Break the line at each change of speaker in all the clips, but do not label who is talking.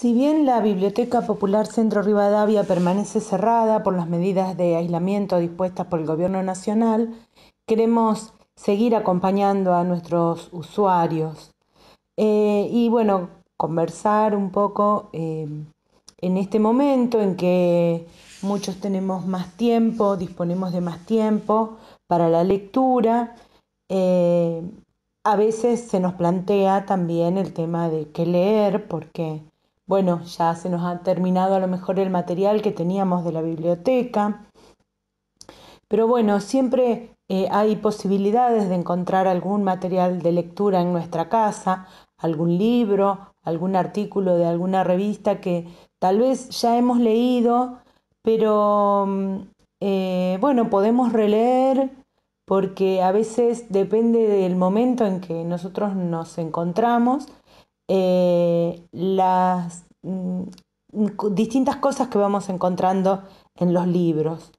Si bien la Biblioteca Popular Centro Rivadavia permanece cerrada por las medidas de aislamiento dispuestas por el Gobierno Nacional, queremos seguir acompañando a nuestros usuarios eh, y bueno, conversar un poco em, en este momento en que muchos tenemos más tiempo, disponemos de más tiempo para la lectura. Eh, a veces se nos plantea también el tema de qué leer, porque bueno, ya se nos ha terminado a lo mejor el material que teníamos de la biblioteca. Pero bueno, siempre eh, hay posibilidades de encontrar algún material de lectura en nuestra casa, algún libro, algún artículo de alguna revista que tal vez ya hemos leído, pero mm, eh, bueno, podemos releer porque a veces depende del momento en que nosotros nos encontramos, eh, las mm, distintas cosas que vamos encontrando en los libros.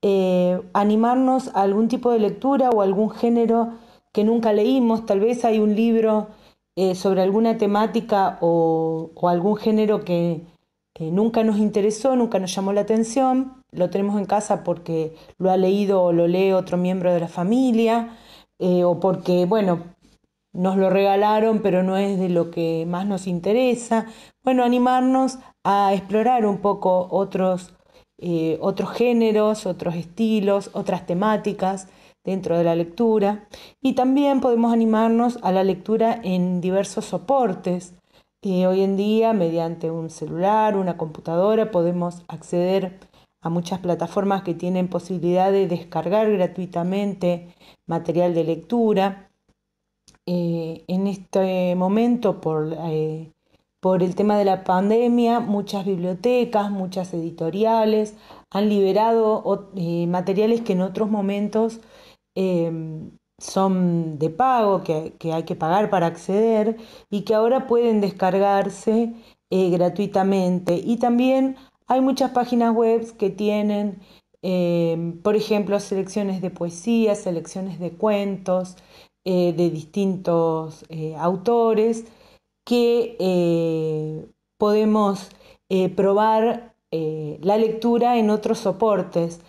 Eh, animarnos a algún tipo de lectura o algún género que nunca leímos. Tal vez hay un libro eh, sobre alguna temática o, algún género que nunca nos interesó, nunca nos llamó la atención. Lo tenemos en casa porque lo ha leído o lo lee otro miembro de la familia o porque, bueno, nos lo regalaron, pero no es de lo que más nos interesa. Bueno, animarnos a explorar un poco otros, eh, otros géneros, otros estilos, otras temáticas dentro de la lectura. Y también podemos animarnos a la lectura en diversos soportes. Eh, hoy en día, mediante un celular, una computadora, podemos acceder a muchas plataformas que tienen posibilidad de descargar gratuitamente material de lectura. Eh, en este momento por, eh, por el tema de la pandemia, muchas bibliotecas, muchas editoriales han liberado eh, materiales que en otros momentos son de pago, que, que, hay que pagar para acceder y que ahora pueden descargarse gratuitamente. Y también hay muchas páginas web que tienen, por ejemplo, selecciones de poesía, selecciones de cuentos, eh, de distintos eh, autores que eh, podemos probar la lectura en otros soportes.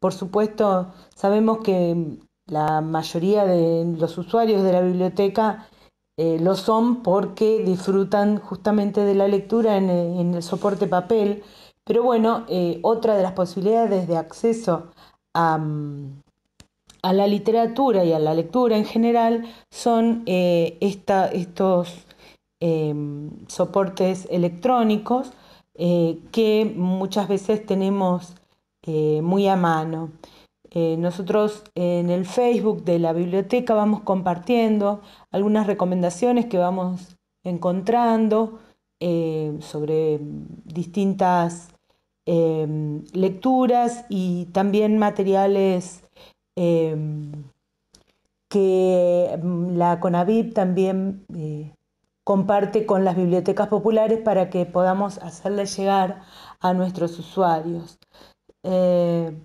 por supuesto, sabemos que la mayoría de los usuarios de la biblioteca lo son porque disfrutan justamente de la lectura en, el soporte papel. Pero bueno, otra de las posibilidades de acceso a, mm, a la literatura y a la lectura en general son eh, esta, estos em, soportes electrónicos eh, que muchas veces tenemos eh, muy a mano. nosotros en el Facebook de la biblioteca vamos compartiendo algunas recomendaciones que vamos encontrando sobre distintas em, lecturas y también materiales Em, que mm, la CONAVIP también eh, comparte con las bibliotecas populares para que podamos hacerle llegar a nuestros usuarios. Eh,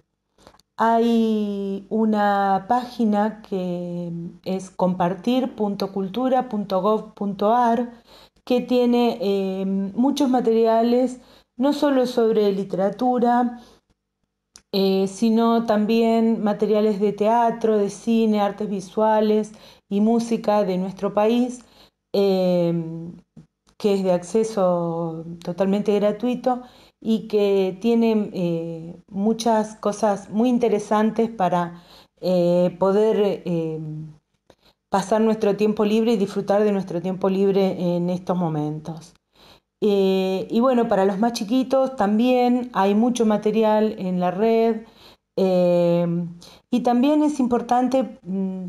hay una página que es compartir.cultura.gov.ar que tiene em, muchos materiales, no solo sobre literatura, eh, sino también materiales de teatro, de cine, artes visuales y música de nuestro país, em, que es de acceso totalmente gratuito y que tiene eh, muchas cosas muy interesantes para eh, poder em, pasar nuestro tiempo libre y disfrutar de nuestro tiempo libre en estos momentos. Eh, y bueno, para los más chiquitos también hay mucho material en la red. Em, y también es importante mm,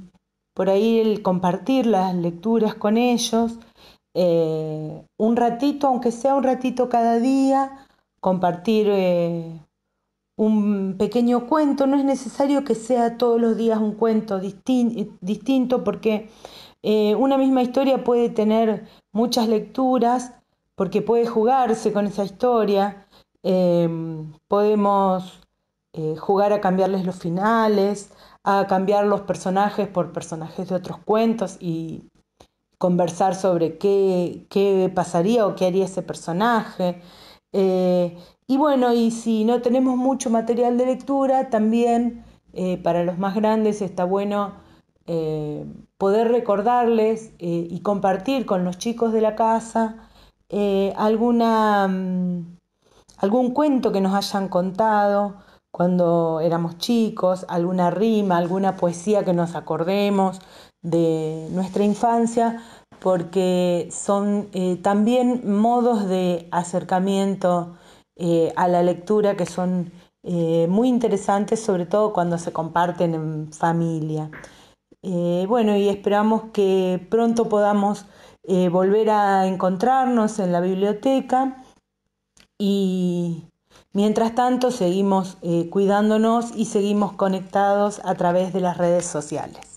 por ahí compartir las lecturas con ellos. Eh, un ratito, aunque sea un ratito cada día, compartir eh, un pequeño cuento. No es necesario que sea todos los días un cuento distinto porque una misma historia puede tener muchas lecturas porque puede jugarse con esa historia, em, podemos eh, jugar a cambiarles los finales, a cambiar los personajes por personajes de otros cuentos y conversar sobre qué, pasaría o qué haría ese personaje. Eh, y bueno, y si no tenemos mucho material de lectura, también eh, para los más grandes está bueno poder recordarles y compartir con los chicos de la casa eh, alguna, mm, algún cuento que nos hayan contado cuando éramos chicos, alguna rima, alguna poesía que nos acordemos de nuestra infancia, porque son eh, también modos de acercamiento eh, a la lectura que son muy interesantes, sobre todo cuando se comparten en familia. bueno, y esperamos que pronto podamos eh, volver a encontrarnos en la biblioteca y mientras tanto seguimos eh, cuidándonos y seguimos conectados a través de las redes sociales.